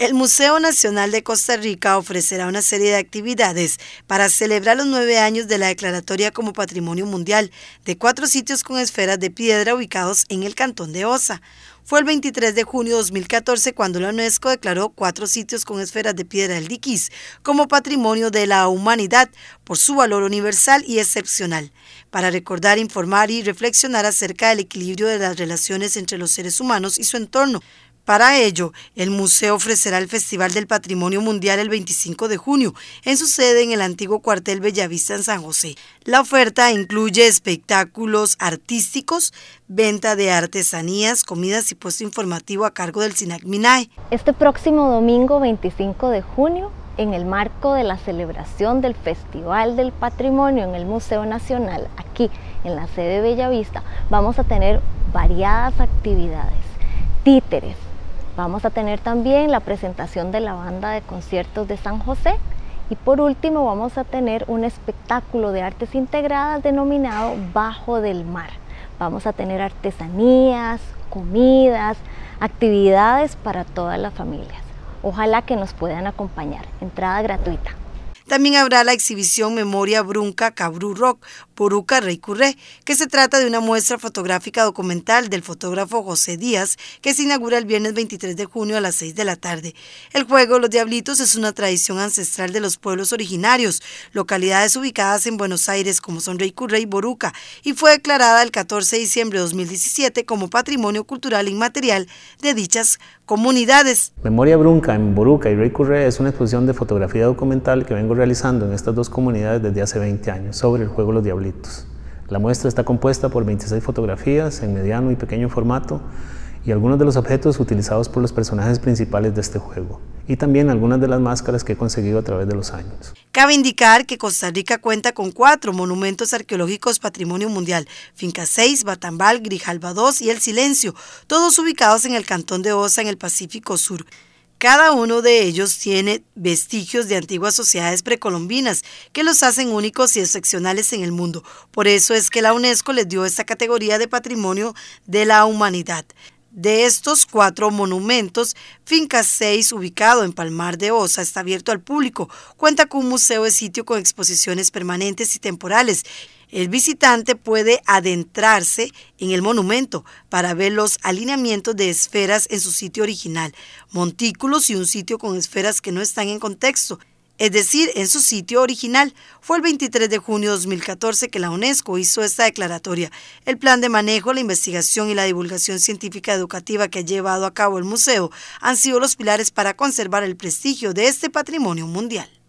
El Museo Nacional de Costa Rica ofrecerá una serie de actividades para celebrar los nueve años de la declaratoria como Patrimonio Mundial de cuatro sitios con esferas de piedra ubicados en el Cantón de Osa. Fue el 23 de junio de 2014 cuando la UNESCO declaró cuatro sitios con esferas de piedra del Diquís como Patrimonio de la Humanidad por su valor universal y excepcional, para recordar, informar y reflexionar acerca del equilibrio de las relaciones entre los seres humanos y su entorno para ello, el museo ofrecerá el Festival del Patrimonio Mundial el 25 de junio en su sede en el antiguo cuartel Bellavista en San José. La oferta incluye espectáculos artísticos, venta de artesanías, comidas y puesto informativo a cargo del SINAC MINAE. Este próximo domingo 25 de junio en el marco de la celebración del Festival del Patrimonio en el Museo Nacional, aquí en la sede Bellavista, vamos a tener variadas actividades, títeres, Vamos a tener también la presentación de la banda de conciertos de San José y por último vamos a tener un espectáculo de artes integradas denominado Bajo del Mar. Vamos a tener artesanías, comidas, actividades para todas las familias. Ojalá que nos puedan acompañar. Entrada gratuita. También habrá la exhibición Memoria Brunca Cabru Rock, Boruca Rey Curré, que se trata de una muestra fotográfica documental del fotógrafo José Díaz, que se inaugura el viernes 23 de junio a las 6 de la tarde. El juego Los Diablitos es una tradición ancestral de los pueblos originarios, localidades ubicadas en Buenos Aires como son Rey Curré y Boruca, y fue declarada el 14 de diciembre de 2017 como Patrimonio Cultural Inmaterial de dichas comunidades. Memoria Brunca en Boruca y Rey Curré es una exposición de fotografía documental que vengo realizando en estas dos comunidades desde hace 20 años sobre el juego Los Diablitos. La muestra está compuesta por 26 fotografías en mediano y pequeño formato y algunos de los objetos utilizados por los personajes principales de este juego y también algunas de las máscaras que he conseguido a través de los años. Cabe indicar que Costa Rica cuenta con cuatro monumentos arqueológicos patrimonio mundial, Finca 6, Batambal, Grijalba 2 y El Silencio, todos ubicados en el Cantón de Osa en el Pacífico Sur. Cada uno de ellos tiene vestigios de antiguas sociedades precolombinas que los hacen únicos y excepcionales en el mundo. Por eso es que la UNESCO les dio esta categoría de patrimonio de la humanidad. De estos cuatro monumentos, Finca 6, ubicado en Palmar de Osa, está abierto al público. Cuenta con un museo de sitio con exposiciones permanentes y temporales el visitante puede adentrarse en el monumento para ver los alineamientos de esferas en su sitio original, montículos y un sitio con esferas que no están en contexto, es decir, en su sitio original. Fue el 23 de junio de 2014 que la UNESCO hizo esta declaratoria. El plan de manejo, la investigación y la divulgación científica educativa que ha llevado a cabo el museo han sido los pilares para conservar el prestigio de este patrimonio mundial.